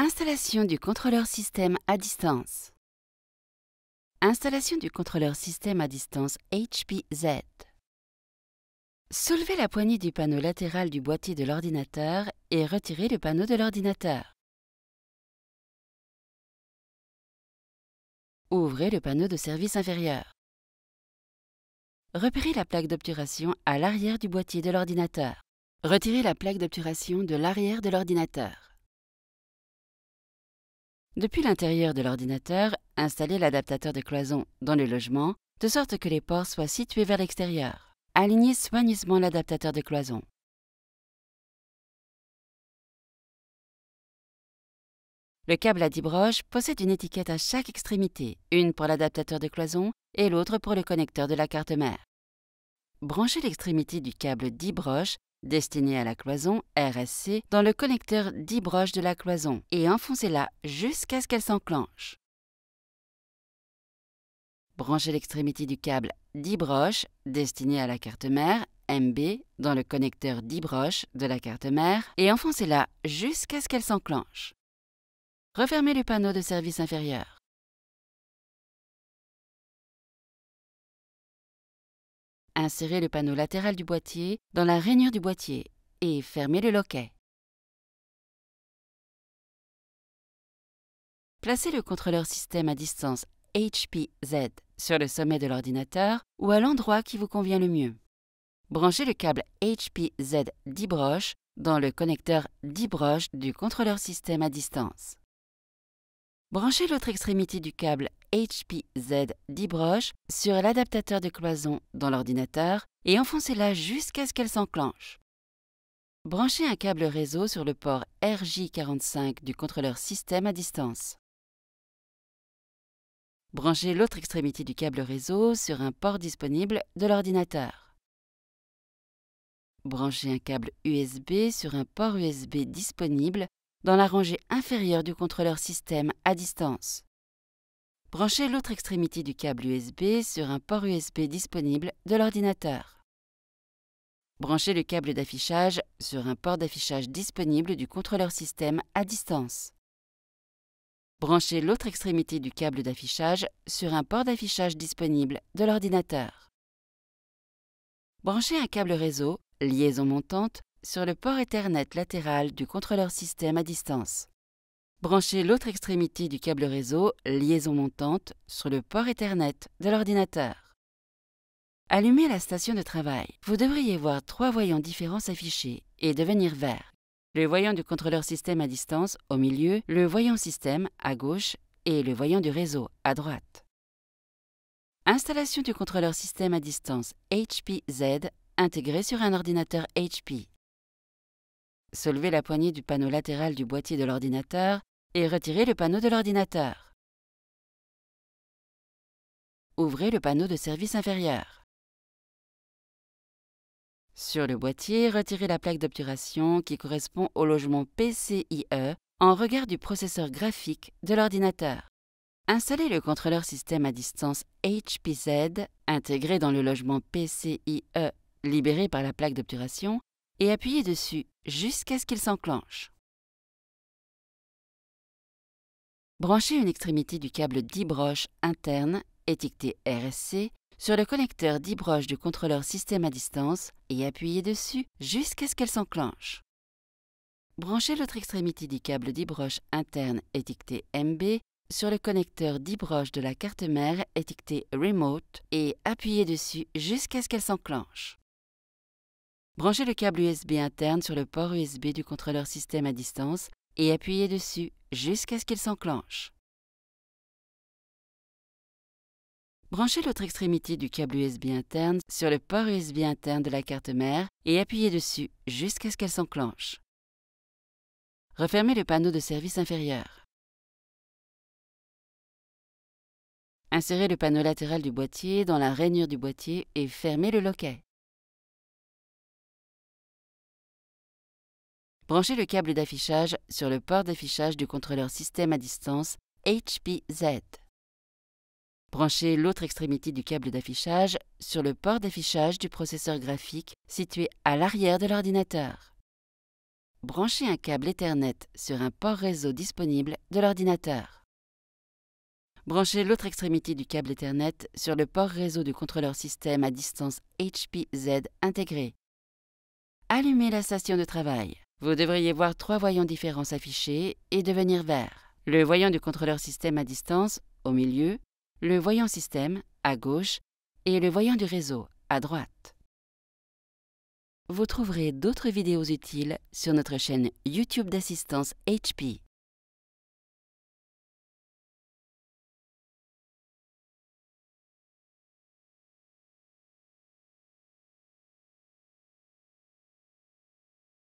Installation du contrôleur système à distance. Installation du contrôleur système à distance HPZ. Soulevez la poignée du panneau latéral du boîtier de l'ordinateur et retirez le panneau de l'ordinateur. Ouvrez le panneau de service inférieur. Repérez la plaque d'obturation à l'arrière du boîtier de l'ordinateur. Retirez la plaque d'obturation de l'arrière de l'ordinateur. Depuis l'intérieur de l'ordinateur, installez l'adaptateur de cloison dans le logement, de sorte que les ports soient situés vers l'extérieur. Alignez soigneusement l'adaptateur de cloison. Le câble à 10 broches possède une étiquette à chaque extrémité, une pour l'adaptateur de cloison et l'autre pour le connecteur de la carte mère. Branchez l'extrémité du câble 10 broches destinée à la cloison RSC dans le connecteur 10 broches de la cloison et enfoncez-la jusqu'à ce qu'elle s'enclenche. Branchez l'extrémité du câble broches destinée à la carte mère MB dans le connecteur 10 broches de la carte mère et enfoncez-la jusqu'à ce qu'elle s'enclenche. Refermez le panneau de service inférieur. Insérez le panneau latéral du boîtier dans la rainure du boîtier et fermez le loquet. Placez le contrôleur système à distance HPZ sur le sommet de l'ordinateur ou à l'endroit qui vous convient le mieux. Branchez le câble HPZ broches dans le connecteur 10 broches du contrôleur système à distance. Branchez l'autre extrémité du câble HPZ 10 broche sur l'adaptateur de cloison dans l'ordinateur et enfoncez-la jusqu'à ce qu'elle s'enclenche. Branchez un câble réseau sur le port RJ45 du contrôleur système à distance. Branchez l'autre extrémité du câble réseau sur un port disponible de l'ordinateur. Branchez un câble USB sur un port USB disponible dans la rangée inférieure du contrôleur système à distance. Branchez l'autre extrémité du câble USB sur un port USB disponible de l'ordinateur. Branchez le câble d'affichage sur un port d'affichage disponible du contrôleur système à distance. Branchez l'autre extrémité du câble d'affichage sur un port d'affichage disponible de l'ordinateur. Branchez un câble réseau, liaison montante, sur le port Ethernet latéral du contrôleur système à distance. Branchez l'autre extrémité du câble réseau, liaison montante, sur le port Ethernet de l'ordinateur. Allumez la station de travail. Vous devriez voir trois voyants différents s'afficher et devenir verts. Le voyant du contrôleur système à distance au milieu, le voyant système à gauche et le voyant du réseau à droite. Installation du contrôleur système à distance HP-Z intégré sur un ordinateur HP. Soulevez la poignée du panneau latéral du boîtier de l'ordinateur et retirez le panneau de l'ordinateur. Ouvrez le panneau de service inférieur. Sur le boîtier, retirez la plaque d'obturation qui correspond au logement PCIe en regard du processeur graphique de l'ordinateur. Installez le contrôleur système à distance HPZ intégré dans le logement PCIe libéré par la plaque d'obturation et appuyez dessus jusqu'à ce qu'il s'enclenche. Branchez une extrémité du câble 10 broches interne, étiqueté RSC, sur le connecteur 10 broches du contrôleur système à distance et appuyez dessus jusqu'à ce qu'elle s'enclenche. Branchez l'autre extrémité du câble 10 broches interne, étiqueté MB, sur le connecteur 10 broches de la carte mère, étiqueté Remote, et appuyez dessus jusqu'à ce qu'elle s'enclenche. Branchez le câble USB interne sur le port USB du contrôleur système à distance et appuyez dessus jusqu'à ce qu'il s'enclenche. Branchez l'autre extrémité du câble USB interne sur le port USB interne de la carte mère et appuyez dessus jusqu'à ce qu'elle s'enclenche. Refermez le panneau de service inférieur. Insérez le panneau latéral du boîtier dans la rainure du boîtier et fermez le loquet. branchez le câble d'affichage sur le port d'affichage du contrôleur système à distance HPZ. Branchez l'autre extrémité du câble d'affichage sur le port d'affichage du processeur graphique situé à l'arrière de l'ordinateur. Branchez un câble Ethernet sur un port réseau disponible de l'ordinateur. Branchez l'autre extrémité du câble Ethernet sur le port réseau du contrôleur système à distance HPZ intégré. Allumez la station de travail. Vous devriez voir trois voyants différents s'afficher et devenir verts. Le voyant du contrôleur système à distance, au milieu, le voyant système, à gauche, et le voyant du réseau, à droite. Vous trouverez d'autres vidéos utiles sur notre chaîne YouTube d'assistance HP.